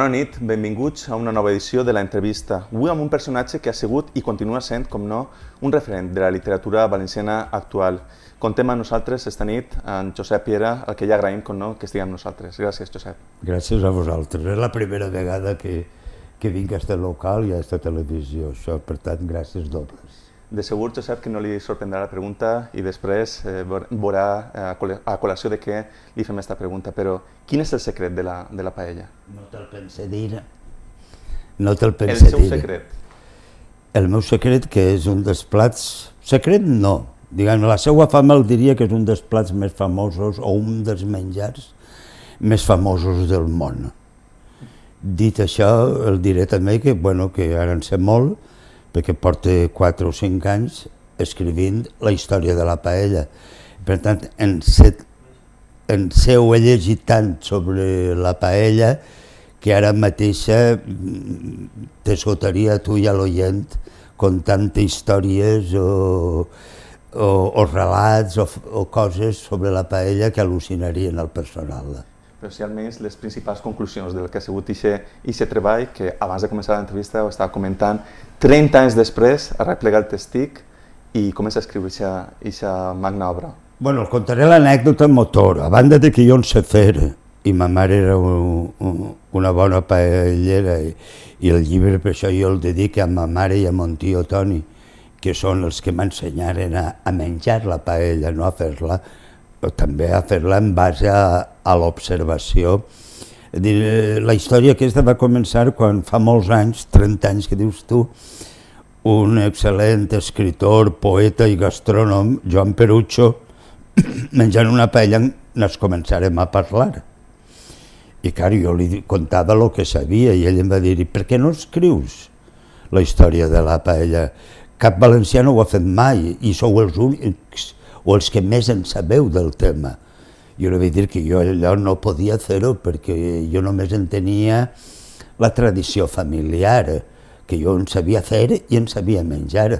Bona nit, benvinguts a una nova edició de la entrevista. Avui amb un personatge que ha sigut i continua sent, com no, un referent de la literatura valenciana actual. Contem amb nosaltres esta nit en Josep Piera, el que ja agraïm, com no, que estigui amb nosaltres. Gràcies, Josep. Gràcies a vosaltres. És la primera vegada que, que vinc a aquest local i a aquesta televisió. Això, per tant, gràcies dobles. De segur, Josep, que no li sorprendrà la pregunta i després eh, veurà eh, a, col·lació de què li fem aquesta pregunta, però quin és el secret de la, de la paella? No te'l pense dir. No te'l pense dir. El seu dir. secret. El meu secret, que és un dels plats... Secret no. Diguem, la seva fama el diria que és un dels plats més famosos o un dels menjars més famosos del món. Dit això, el diré també que, bueno, que ara en sé molt, perquè porta 4 o 5 anys escrivint la història de la paella. Per tant, en, set, en seu he llegit tant sobre la paella que ara mateixa mm, t'esgotaria tu i a l'oient contant històries o, o, o relats o, o coses sobre la paella que al·lucinarien el personal però sí almenys les principals conclusions del que ha sigut aquest treball, que abans de començar l'entrevista ho estava comentant, 30 anys després ha replegat el testic i comença a escriure aquesta magna obra. Bueno, contaré l'anècdota motor. A banda de que jo en sé fer, i ma mare era un, un, una bona paellera, i, i el llibre per això jo el dedico a ma mare i a mon tio Toni, que són els que m'ensenyaren a, a menjar la paella, no a fer-la, però també a fer-la en base a, a l'observació. Eh, la història aquesta va començar quan fa molts anys, 30 anys que dius tu, un excel·lent escritor, poeta i gastrònom, Joan Perucho, menjant una paella ens començarem a parlar. I clar, jo li contava el que sabia i ell em va dir, per què no escrius la història de la paella? Cap valencià no ho ha fet mai i sou els únics o els que més en sabeu del tema. Jo li vaig dir que jo allò no podia fer-ho perquè jo només entenia la tradició familiar, que jo en sabia fer i en sabia menjar,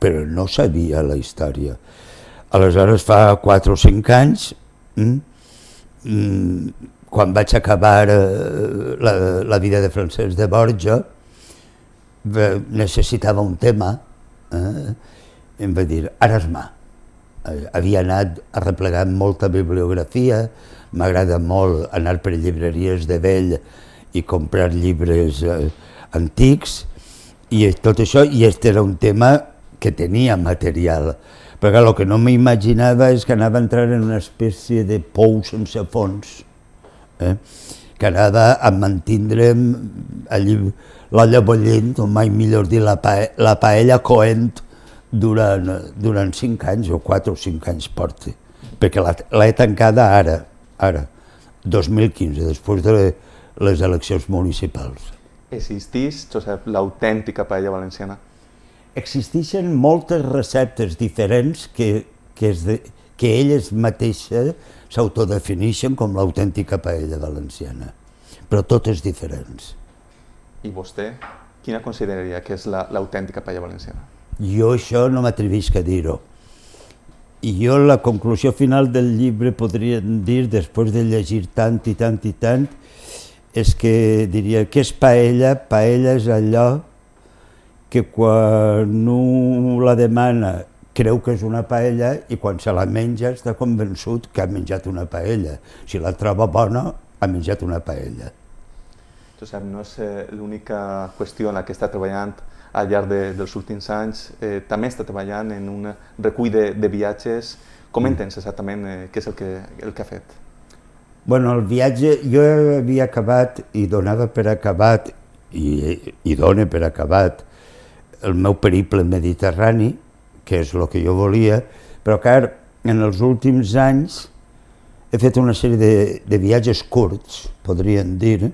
però no sabia la història. Aleshores, fa 4 o 5 anys, mm, mm, quan vaig acabar eh, la, la vida de Francesc de Borja, necessitava un tema, eh? em va dir, ara és mà. Eh, havia anat arreplegant molta bibliografia, m'agrada molt anar per llibreries de vell i comprar llibres eh, antics, i tot això, i este era un tema que tenia material. Perquè el que no m'imaginava és que anava a entrar en una espècie de pou sense fons, eh? que anava a mantindre'm mm, allí l'olla bollent, o mai millor dir, la, pa la paella coent, durant, durant cinc anys, o quatre o cinc anys porta, perquè l'he tancada ara, ara, 2015, després de les eleccions municipals. Existís, Josep, l'autèntica paella valenciana? Existeixen moltes receptes diferents que, que, es de, que elles mateixes s'autodefineixen com l'autèntica paella valenciana, però totes diferents. I vostè, quina consideraria que és l'autèntica la, paella valenciana? Jo això no m'atrevisc a dir-ho. I jo la conclusió final del llibre podria dir, després de llegir tant i tant i tant, és que diria que és paella, paella és allò que quan un la demana creu que és una paella i quan se la menja està convençut que ha menjat una paella. Si la troba bona, ha menjat una paella. Josep, no és eh, l'única qüestió en la que està treballant al llarg de, dels últims anys, eh, també està treballant en un recull de, de viatges. Comenta'ns exactament eh, què és el que, el que ha fet. Bueno, el viatge jo havia acabat i donava per acabat i, i dona per acabat el meu periple mediterrani, que és el que jo volia, però clar, en els últims anys he fet una sèrie de, de viatges curts, podríem dir,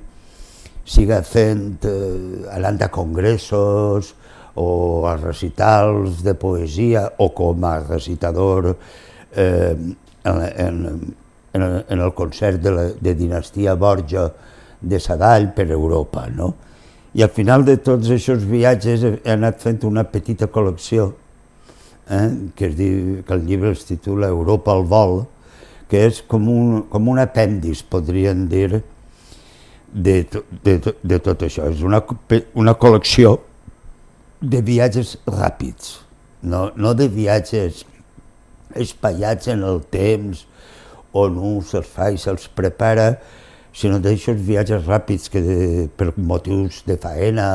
siga fent, eh, anant a congressos o a recitals de poesia o com a recitador eh, en, en, en el concert de, la, de Dinastia Borja de Sadall per Europa. No? I al final de tots aquests viatges he anat fent una petita col·lecció eh, que, es diu, que el llibre es titula Europa al vol, que és com un, com un apèndix, podríem dir, de, to, de, to, de tot això. És una, una col·lecció de viatges ràpids, no, no de viatges espaiats en el temps on un se'ls fa i se'ls prepara, sinó d'aquests viatges ràpids que de, per motius de faena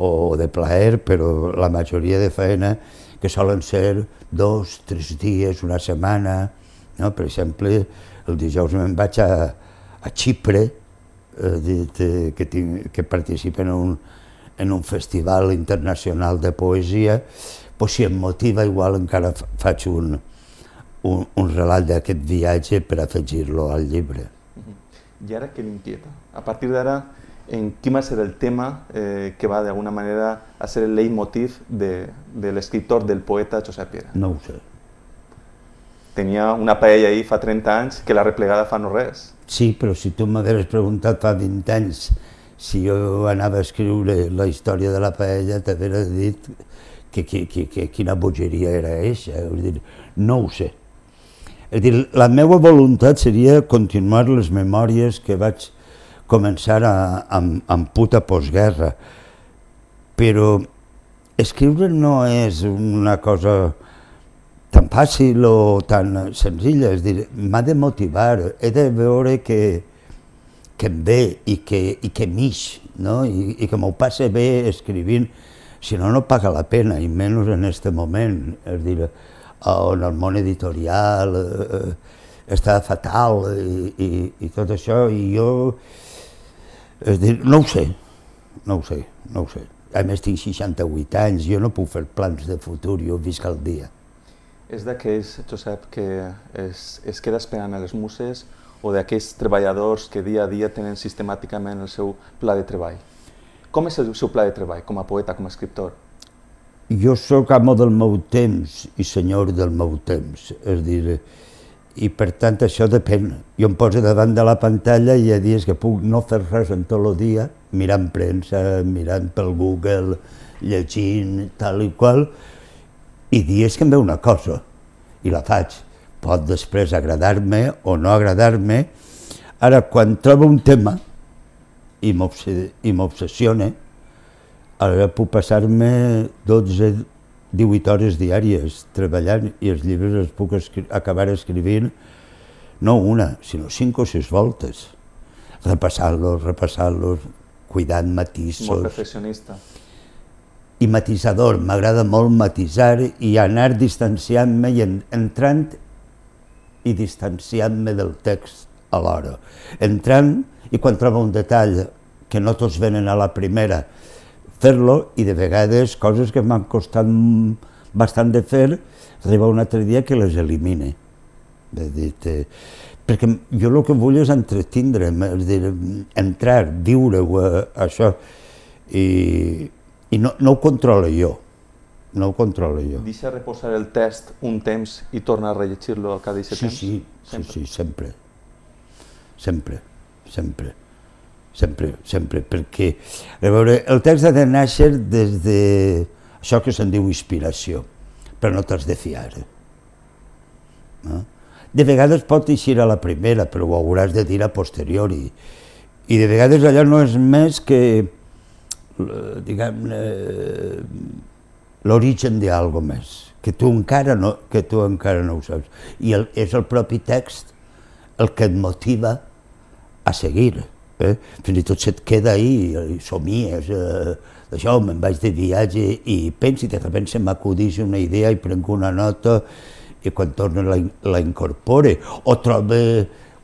o de plaer, però la majoria de faena que solen ser dos, tres dies, una setmana. No? Per exemple, el dijous me'n vaig a, a Xipre, eh, que, tinc, que participen en un, en un festival internacional de poesia, doncs si em motiva igual encara faig un, un, un relat d'aquest viatge per afegir-lo al llibre. I ara què l'inquieta? A partir d'ara, en quin va ser el tema eh, que va d'alguna manera a ser el leitmotiv de, de l'escriptor, del poeta Josep Piera? No ho sé tenia una paella ahir fa 30 anys que la replegada fa no res. Sí, però si tu m'hagués preguntat fa 20 anys si jo anava a escriure la història de la paella, t'hauria dit que, que, que, que, quina bogeria era aquesta. dir, no ho sé. És dir, la meva voluntat seria continuar les memòries que vaig començar a, amb, a puta postguerra, però escriure no és una cosa tan fàcil o tan senzilla. És dir, m'ha de motivar, he de veure que, que em ve i que, i que mig, no? I, i que m'ho passe bé escrivint, si no, no paga la pena, i menys en aquest moment. És dir, on el món editorial eh, està fatal i, i, i tot això, i jo... És dir, no ho sé, no ho sé, no ho sé. A més, tinc 68 anys, jo no puc fer plans de futur, jo visc al dia és d'aquells, Josep, que es, es queda esperant a les muses o d'aquells treballadors que dia a dia tenen sistemàticament el seu pla de treball. Com és el seu pla de treball com a poeta, com a escriptor? Jo sóc amo del meu temps i senyor del meu temps, és dir, i per tant això depèn. Jo em poso davant de la pantalla i hi ha dies que puc no fer res en tot el dia, mirant premsa, mirant pel Google, llegint, tal i qual, i dir és que em ve una cosa i la faig. Pot després agradar-me o no agradar-me. Ara, quan trobo un tema i m'obsessione, ara puc passar-me 12, 18 hores diàries treballant i els llibres els puc escri acabar escrivint no una, sinó cinc o sis voltes, repassant-los, repassant-los, cuidant matisos. Molt professionista i matisador. M'agrada molt matisar i anar distanciant-me i entrant i distanciant-me del text alhora. Entrant i quan trobo un detall que no tots venen a la primera, fer-lo i de vegades coses que m'han costat bastant de fer, arriba un altre dia que les elimine. He dit, eh, perquè jo el que vull és entretindre'm, és dir, entrar, viure-ho, eh, això. I, i no, no ho controlo jo, no ho controlo jo. Deixa reposar el test un temps i torna a rellegir-lo al cap d'aquest sí, temps? Sí, sempre. sí, sí, sempre. Sempre, sempre, sempre, sempre, perquè, a veure, el text ha de néixer des de això que se'n diu inspiració, però no t'has de fiar. Eh? No? De vegades pot eixir a la primera, però ho hauràs de dir a posteriori. I de vegades allò no és més que Eh, diguem-ne, l'origen d'algo més, que tu encara no, que tu encara no ho saps. I el, és el propi text el que et motiva a seguir. Eh? Fins i tot se't queda ahí, i somies, eh, això, me'n vaig de viatge i pensi, de sobte se m'acudís una idea i prenc una nota i quan torno la, la incorpore. O trobe,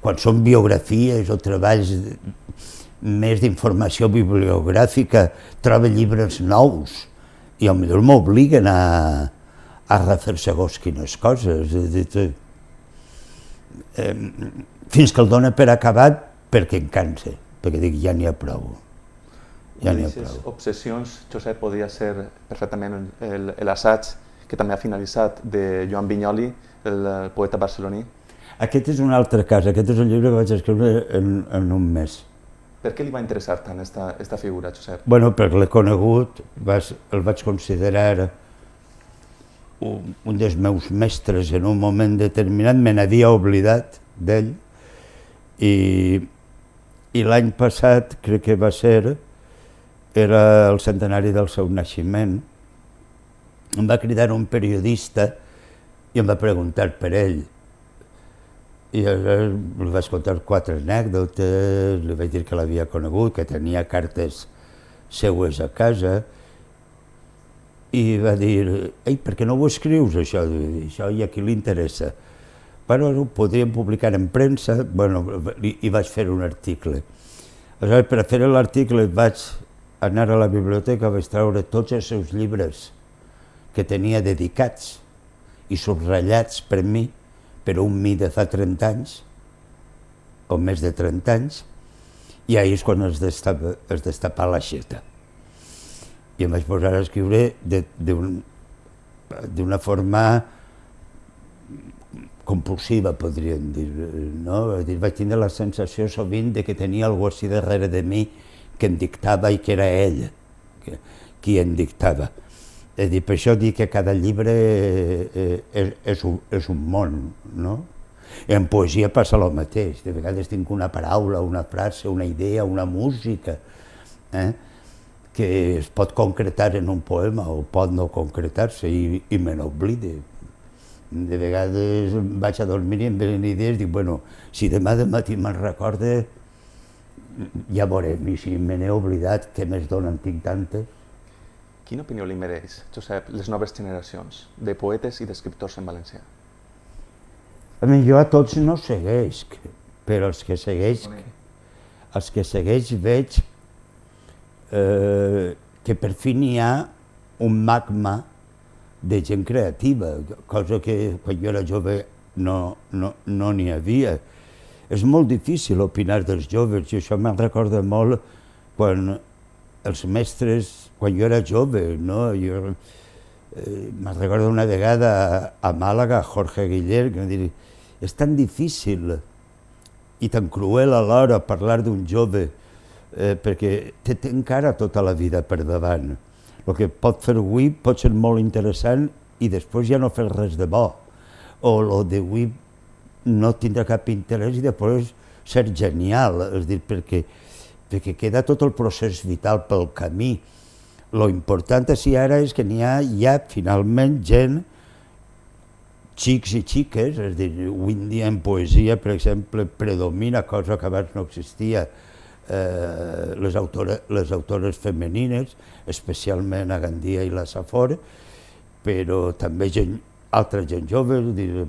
quan són biografies o treballs més d'informació bibliogràfica, troba llibres nous, i potser doncs, m'obliguen a, a refer segons quines coses. Fins que el dona per acabat perquè em cansa, perquè dic ja n'hi ha prou. Ja n'hi ha prou. Obsessions, Josep, podria ser perfectament l'assaig que també ha finalitzat de Joan Vinyoli, el eh, poeta barceloní. Aquest és un altre cas, aquest és un llibre que vaig escriure en, en un mes. Per què li va interessar tant esta, esta figura, Josep? bueno, perquè l'he conegut, vas, el vaig considerar un, un dels meus mestres en un moment determinat, me n'havia oblidat d'ell, i, i l'any passat, crec que va ser, era el centenari del seu naixement, em va cridar un periodista i em va preguntar per ell. I aleshores li vaig contar quatre anècdotes, li vaig dir que l'havia conegut, que tenia cartes seues a casa, i va dir, ei, per què no ho escrius, això? Això i a qui li interessa? Però ho podríem publicar en premsa, bueno, i, i vaig fer un article. Aleshores, per fer l'article vaig anar a la biblioteca, vaig traure tots els seus llibres que tenia dedicats i subratllats per mi, però un mi de fa 30 anys, o més de 30 anys, i ahir és quan es destapa, es destapa xeta. I em vaig posar a escriure d'una un, forma compulsiva, podríem dir, no? Dir, vaig tindre la sensació sovint de que tenia algú així darrere de mi que em dictava i que era ell que, qui em dictava. És dir, per això dic que cada llibre eh, eh, és, és, un, és un món, no? En poesia passa el mateix, de vegades tinc una paraula, una frase, una idea, una música, eh? que es pot concretar en un poema o pot no concretar-se i, i me n'oblide. De vegades vaig a dormir i em venen idees, i dic, bueno, si demà de matí me'n recorde, ja veurem, i si me n'he oblidat, què més en tinc tantes, Quina opinió li mereix, Josep, les noves generacions de poetes i d'escriptors en valencià? A mi, jo a tots no segueix, però els que segueix, els que segueix veig eh, que per fi n'hi ha un magma de gent creativa, cosa que quan jo era jove no n'hi no, no havia. És molt difícil opinar dels joves i això me'n recorda molt quan els mestres, quan jo era jove, no? jo, eh, me'n recordo una vegada a, Màlaga, Jorge Guiller, que em diu, és tan difícil i tan cruel alhora parlar d'un jove eh, perquè té, té encara tota la vida per davant. El que pot fer avui pot ser molt interessant i després ja no fer res de bo. O el d'avui no tindrà cap interès i després ser genial, és dir, perquè perquè queda tot el procés vital pel camí. Lo important així ara és que n'hi ha ja finalment gent, xics i xiques, és a dir, avui en dia en poesia, per exemple, predomina cosa que abans no existia, eh, les, autores, les autores femenines, especialment a Gandia i la Safor, però també gent, altra gent jove, dir,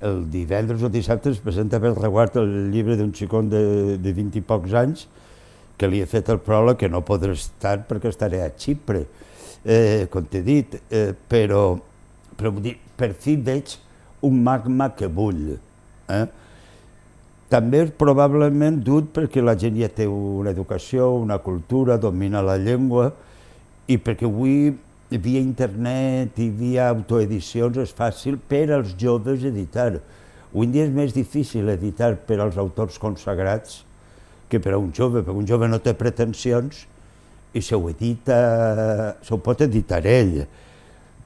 el divendres o dissabte es presenta per reguard el llibre d'un xicón de, de 20 i pocs anys que li he fet el pròleg, que no podré estar perquè estaré a Xipre, eh, com t'he dit, eh, però, però per fi veig un magma que bull. Eh? També és probablement dut perquè la gent ja té una educació, una cultura, domina la llengua, i perquè avui via internet i via autoedicions és fàcil per als joves editar. Avui dia és més difícil editar per als autors consagrats que per a un jove, perquè un jove no té pretensions i se ho edita, se ho pot editar ell,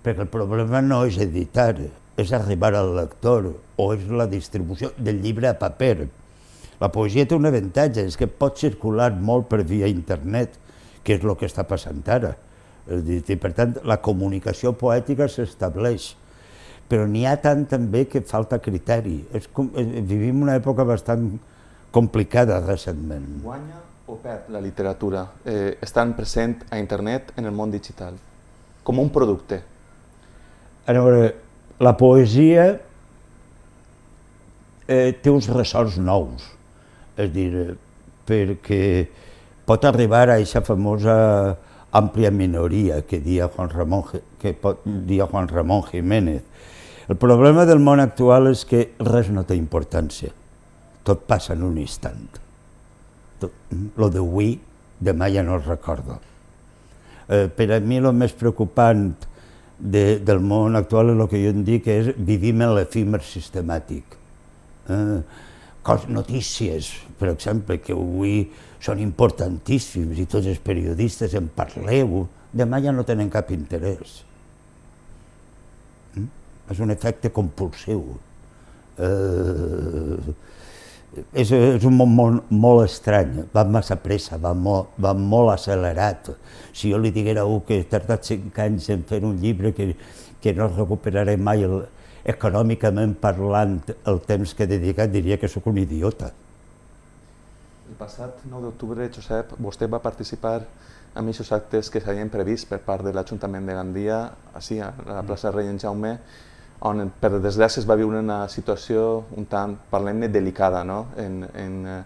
perquè el problema no és editar, és arribar al lector o és la distribució del llibre a paper. La poesia té un avantatge, és que pot circular molt per via internet, que és el que està passant ara. És dit, I per tant, la comunicació poètica s'estableix, però n'hi ha tant també que falta criteri. És com, és, eh, vivim una època bastant complicada recentment. Guanya o perd la literatura eh, estan present a internet en el món digital, com un producte? A veure, la poesia eh, té uns ressorts nous, és a dir, eh, perquè pot arribar a aquesta famosa eh, àmplia minoria que dia Juan Ramon, que pot dir Juan Ramon Jiménez. El problema del món actual és que res no té importància. Tot passa en un instant. Tot, lo d'avui, demà ja no el recordo. Eh, per a mi el més preocupant de, del món actual és el que jo em dic que és vivim en l'efímer sistemàtic. Eh, cos, notícies, per exemple, que avui són importantíssims i tots els periodistes en parleu, demà ja no tenen cap interès. Mm? És un efecte compulsiu. Eh, és, és un món molt, molt estrany, va massa pressa, va molt, va molt accelerat. Si jo li diguera a un que he tardat cinc anys en fer un llibre que, que no recuperaré mai el, econòmicament parlant el temps que he dedicat, diria que sóc un idiota. El passat 9 d'octubre, Josep, vostè va participar en aquests actes que s'havien previst per part de l'Ajuntament de Gandia, així, a la mm. plaça Rei en Jaume, on per desgràcia es va viure una situació un tant, parlem-ne, delicada, no? en, en eh,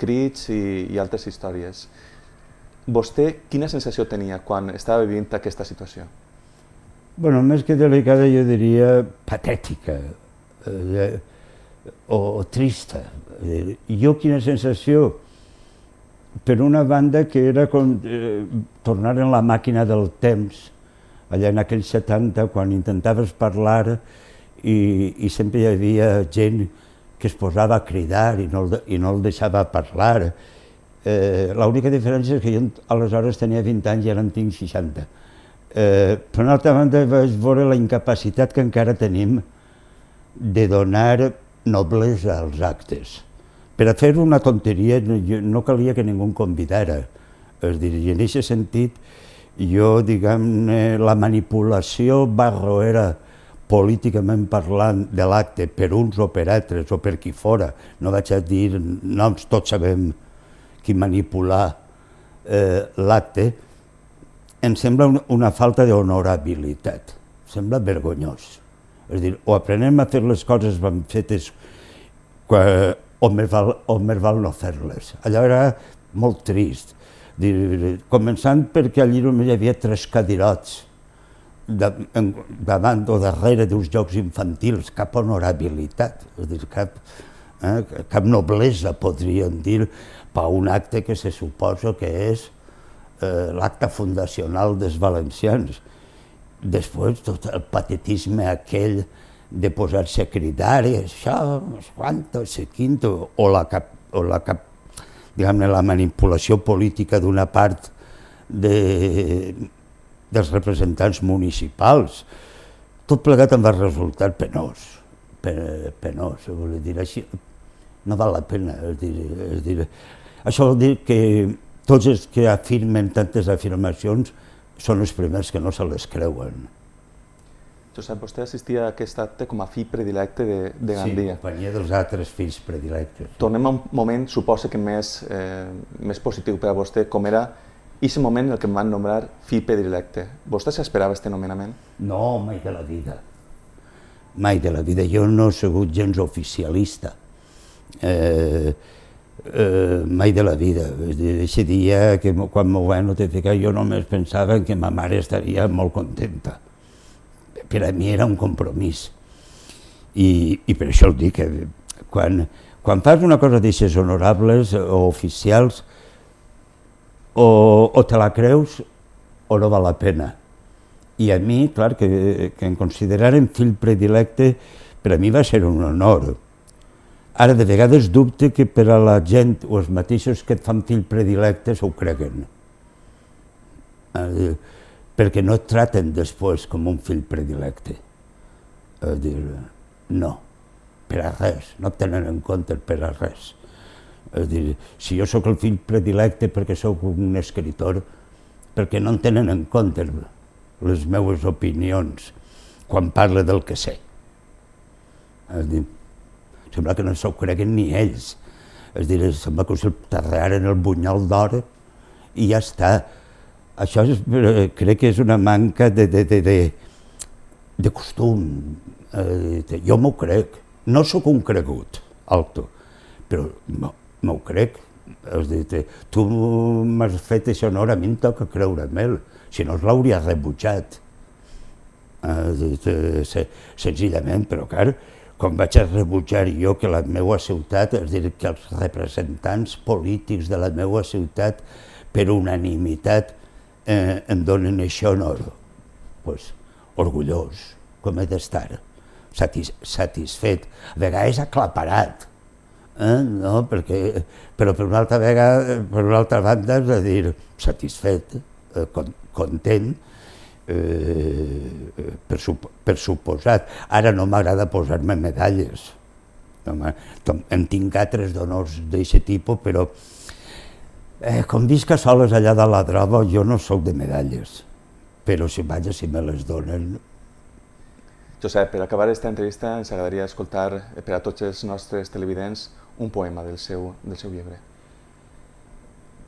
crits i, i altres històries. Vostè quina sensació tenia quan estava vivint aquesta situació? Bueno, més que delicada jo diria patètica eh, o, o trista. Eh, jo quina sensació per una banda que era com eh, tornar en la màquina del temps, allà en aquells 70, quan intentaves parlar i, i sempre hi havia gent que es posava a cridar i no el, i no el deixava parlar. Eh, L'única diferència és que jo aleshores tenia 20 anys i ara en tinc 60. Eh, per una altra banda vaig veure la incapacitat que encara tenim de donar nobles als actes. Per a fer una tonteria no calia que ningú em convidara. És dir, en aquest sentit, jo, diguem-ne, la manipulació barroera políticament parlant de l'acte per uns o per altres o per qui fora, no vaig a dir noms, tots sabem qui manipular eh, l'acte, em sembla una, una falta d'honorabilitat, sembla vergonyós. És a dir, o aprenem a fer les coses ben fetes quan, o més val, o més val no fer-les. Allò era molt trist. Dir, començant perquè allí només hi havia tres cadirots de, davant o darrere d'uns jocs infantils, cap honorabilitat, és dir, cap, eh, cap noblesa, podríem dir, per un acte que se suposa que és eh, l'acte fundacional dels valencians. Després tot el patetisme aquell de posar secretaris, això, quantos, quinto, o la, cap, o la, cap, la manipulació política d'una part de, dels representants municipals. Tot plegat em va resultar penós, penós, vull dir així. No val la pena, és dir, és dir, això vol dir que tots els que afirmen tantes afirmacions són els primers que no se les creuen. Josep, vostè assistia a aquest acte com a fill predilecte de, de Gandia. Sí, companyia dels altres fills predilectes. Tornem a un moment, suposa que més, eh, més positiu per a vostè, com era aquest moment en el que em van nombrar fill predilecte. Vostè s'esperava aquest nomenament? No, mai de la vida. Mai de la vida. Jo no he sigut gens oficialista. Eh, eh, mai de la vida. Aquest dia, que quan m'ho van notificar, jo només pensava que ma mare estaria molt contenta per a mi era un compromís. I, i per això el dic, que quan, quan fas una cosa d'aixes honorables o oficials, o, o te la creus o no val la pena. I a mi, clar, que, que em consideraren fill predilecte, per a mi va ser un honor. Ara, de vegades dubte que per a la gent o els mateixos que et fan fill predilectes ho creguen. Eh, perquè no et traten després com un fill predilecte. És dir, no, per a res, no et tenen en compte per a res. És dir, si jo sóc el fill predilecte perquè sóc un escritor, perquè no en tenen en compte les meues opinions quan parla del que sé. És dir, sembla que no s'ho creguen ni ells. És dir, sembla que us el tarrearen el bunyol d'or i ja està això és, eh, crec que és una manca de, de, de, de, de costum. Eh, jo m'ho crec. No sóc un cregut, alto, però m'ho crec. Has dit, tu m'has fet això honor, a mi em toca creure-me'l, si no l'hauria rebutjat. Eh, dit, senzillament, però clar, com vaig a rebutjar jo que la meva ciutat, és dir, que els representants polítics de la meva ciutat, per unanimitat, eh, em donen això honor. Pues, orgullós, com he d'estar, satis satisfet, a vegades aclaparat, eh? no? Perquè, però per una altra vegada, per una altra banda, és a dir, satisfet, eh, content, eh, per, per suposat. Ara no m'agrada posar-me medalles, no, en tinc altres d'honors d'aquest tipus, però Eh, com visc a soles allà de la droga, jo no sóc de medalles, però si a si me les donen... Josep, per acabar aquesta entrevista ens agradaria escoltar eh, per a tots els nostres televidents un poema del seu, del seu llibre.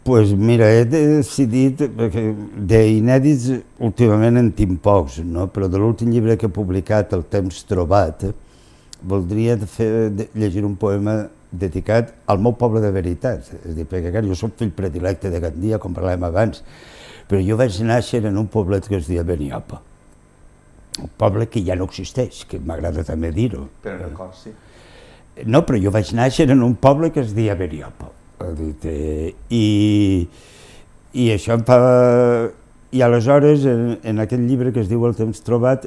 Pues mira, he decidit, perquè eh, d'inèdits últimament en tinc pocs, no? però de l'últim llibre que he publicat, El temps trobat, voldria fer, llegir un poema dedicat al meu poble de veritat. És dir, perquè clar, jo soc fill predilecte de Gandia, com parlàvem abans, però jo vaig néixer en un poblet que es deia Beniapa, un poble que ja no existeix, que m'agrada també dir-ho. Però d'acord, sí. No, però jo vaig néixer en un poble que es deia Beniapa. Dit, eh, i, I això em fa... I aleshores, en, en aquest llibre que es diu El temps trobat,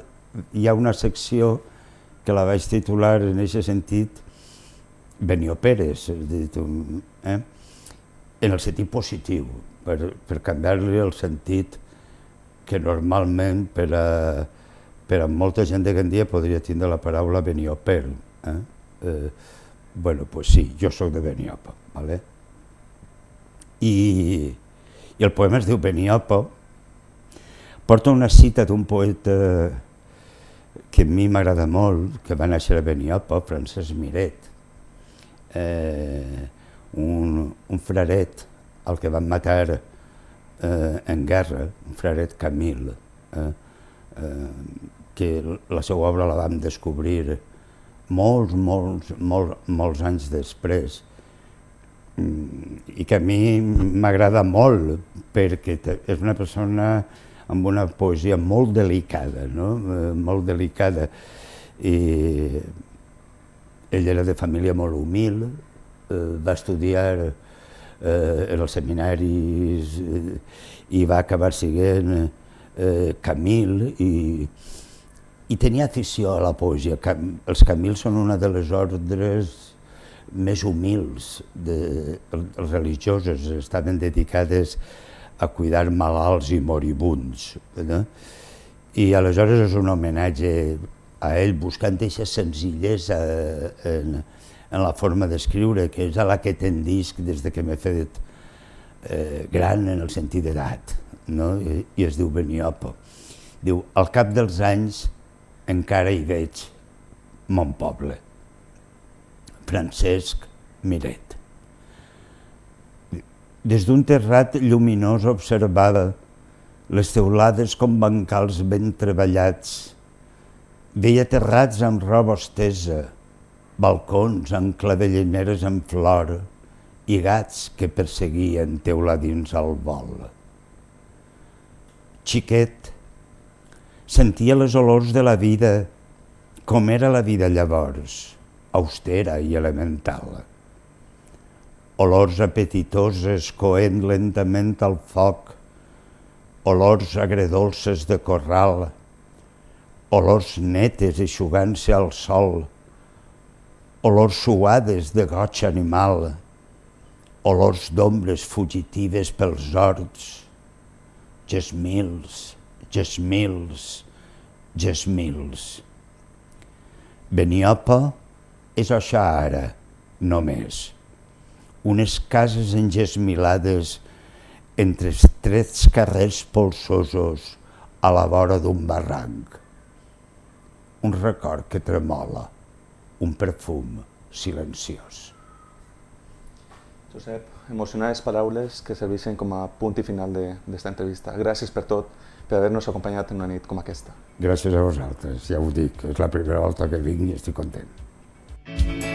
hi ha una secció que la vaig titular en aquest sentit, Benio Pérez, dit, un, eh? en el sentit positiu, per, per canviar-li el sentit que normalment per a, per a molta gent d'aquest dia podria tindre la paraula Beniopel. Eh? Eh, bueno, pues sí, jo sóc de Beniopa, ¿vale? I, i el poema es diu Beniopa, porta una cita d'un poeta que a mi m'agrada molt, que va néixer a Beniopo, Francesc Miret, eh, un, un fraret el que van matar eh, en guerra, un fraret Camil, eh, eh, que la seva obra la vam descobrir molts, molts, molts, molts anys després mm, i que a mi m'agrada molt perquè és una persona amb una poesia molt delicada, no? Eh, molt delicada i ell era de família molt humil, eh, va estudiar eh, en els seminaris eh, i va acabar siguent eh, Camil i, i tenia afició a la poesia. Cam, els Camils són una de les ordres més humils, de, els religioses estaven dedicades a cuidar malalts i moribunds. No? Eh? I aleshores és un homenatge a ell buscant aquesta senzillesa eh, en, en la forma d'escriure, que és a la que tendisc des de que m'he fet eh, gran en el sentit d'edat, no? I, i es diu Beniopo. Diu, al cap dels anys encara hi veig mon poble. Francesc Miret. Des d'un terrat lluminós observava les teulades com bancals ben treballats Veia terrats amb roba estesa, balcons amb clavellineres en flor i gats que perseguien teula dins al vol. Xiquet, sentia les olors de la vida, com era la vida llavors, austera i elemental. Olors apetitoses coent lentament al foc, olors agredolces de corral, olors netes eixugant-se al sol, olors suades de goig animal, olors d'ombres fugitives pels horts, gesmils, gesmils, gesmils. Beniopa és això ara, només. Unes cases engesmilades entre estrets carrers polsosos a la vora d'un barranc un record que tremola, un perfum silenciós. Josep, emocionades paraules que serveixen com a punt i final d'esta entrevista. Gràcies per tot, per haver-nos acompanyat en una nit com aquesta. Gràcies a vosaltres, ja ho dic, és la primera volta que vinc i estic content. Mm -hmm.